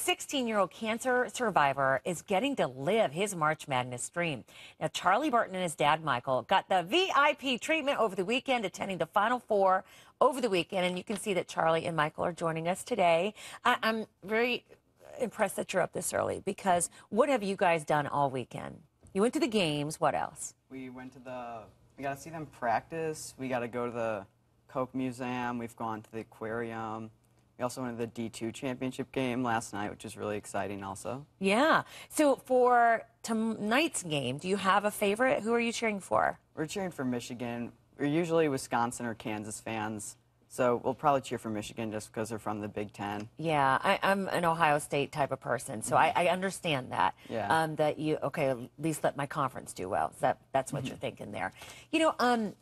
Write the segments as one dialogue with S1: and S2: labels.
S1: 16 year old cancer survivor is getting to live his March Madness dream. Now, Charlie Burton and his dad, Michael, got the VIP treatment over the weekend, attending the Final Four over the weekend. And you can see that Charlie and Michael are joining us today. I- am very impressed that you're up this early because what have you guys done all weekend? You went to the games. What else?
S2: We went to the, we got to see them practice. We got to go to the Coke Museum. We've gone to the aquarium. We also won the D2 championship game last night, which is really exciting also.
S1: Yeah. So for tonight's game, do you have a favorite? Who are you cheering for?
S2: We're cheering for Michigan. We're usually Wisconsin or Kansas fans. So we'll probably cheer for Michigan just because they're from the Big Ten.
S1: Yeah, I, am an Ohio State type of person, so I, I understand that. Yeah. Um, that you okay? At least let my conference do well. That that's what mm -hmm. you're mm-hmm. thinking there. You know, um,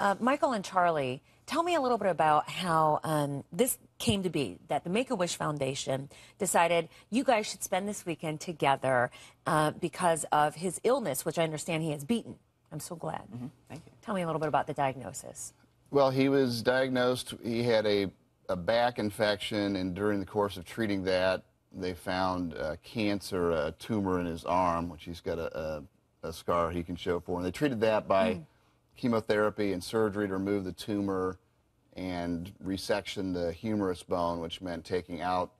S1: uh, Michael and Charlie, tell me a little bit about how um, this came to be that the Make a Wish Foundation decided you guys should spend this weekend together uh, because of his illness, which I understand he has beaten. I'm so glad. Mm -hmm. Thank you. Tell me a little bit about the diagnosis.
S3: Well, he was diagnosed, he had a, a back infection, and during the course of treating that, they found uh, cancer, a tumor in his arm, which he's got a, a, a, scar he can show for. And they treated that by. Mm chemotherapy and surgery to remove the tumor and resection the humerus bone, which meant taking out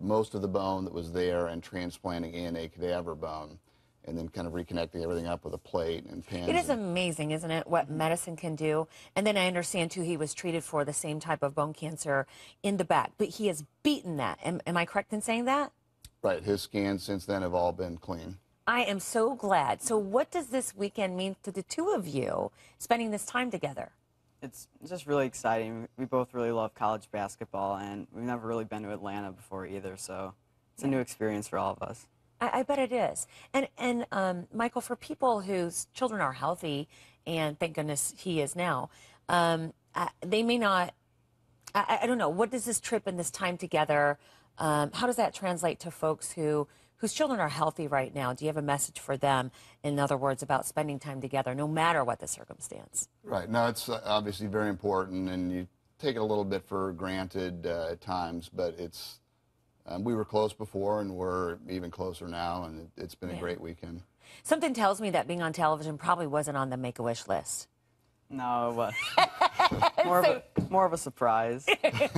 S3: most of the bone that was there and transplanting in a cadaver bone and then kind of reconnecting everything up with a plate and pins. It is
S1: amazing, isn't it, what medicine can do? And then I understand, too, he was treated for the same type of bone cancer in the back, but he has beaten that. Am, am I correct in saying that?
S3: Right. His scans since then have all been clean.
S1: I am so glad. So, what does this weekend mean to the two of you spending this time together?
S3: It's just really exciting.
S2: We both really love college basketball, and we've never really been to Atlanta before either, so it's yeah. a new experience for all of us.
S1: I, I bet it is. And, and um, Michael, for people whose children are healthy, and thank goodness he is now, um, they may not, I, I, don't know, what does this trip and this time together, um, how does that translate to folks who whose children are healthy right now, do you have a message for them, in other words, about spending time together, no matter what the circumstance?
S3: Right. Now, it's uh, obviously very important, and you take it a little bit for granted uh, at times, but it's um, we were close before, and we're even closer now, and it, has been yeah. a great weekend.
S1: Something tells me that being on television probably wasn't on the Make-A-Wish list. No, it was. more, so, of a, more of a surprise.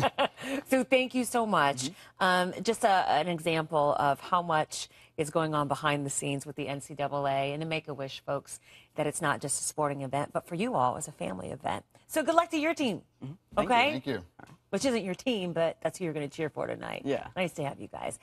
S1: so thank you so much. Mm -hmm. um, just a, an example of how much is going on behind the scenes with the NCAA and the make a wish, folks, that it's not just a sporting event, but for you all it's a family event. So good luck to your team. Mm -hmm. okay. You, thank you. Which isn't your team, but that's who you're going to cheer for tonight. Yeah. Nice to have you guys.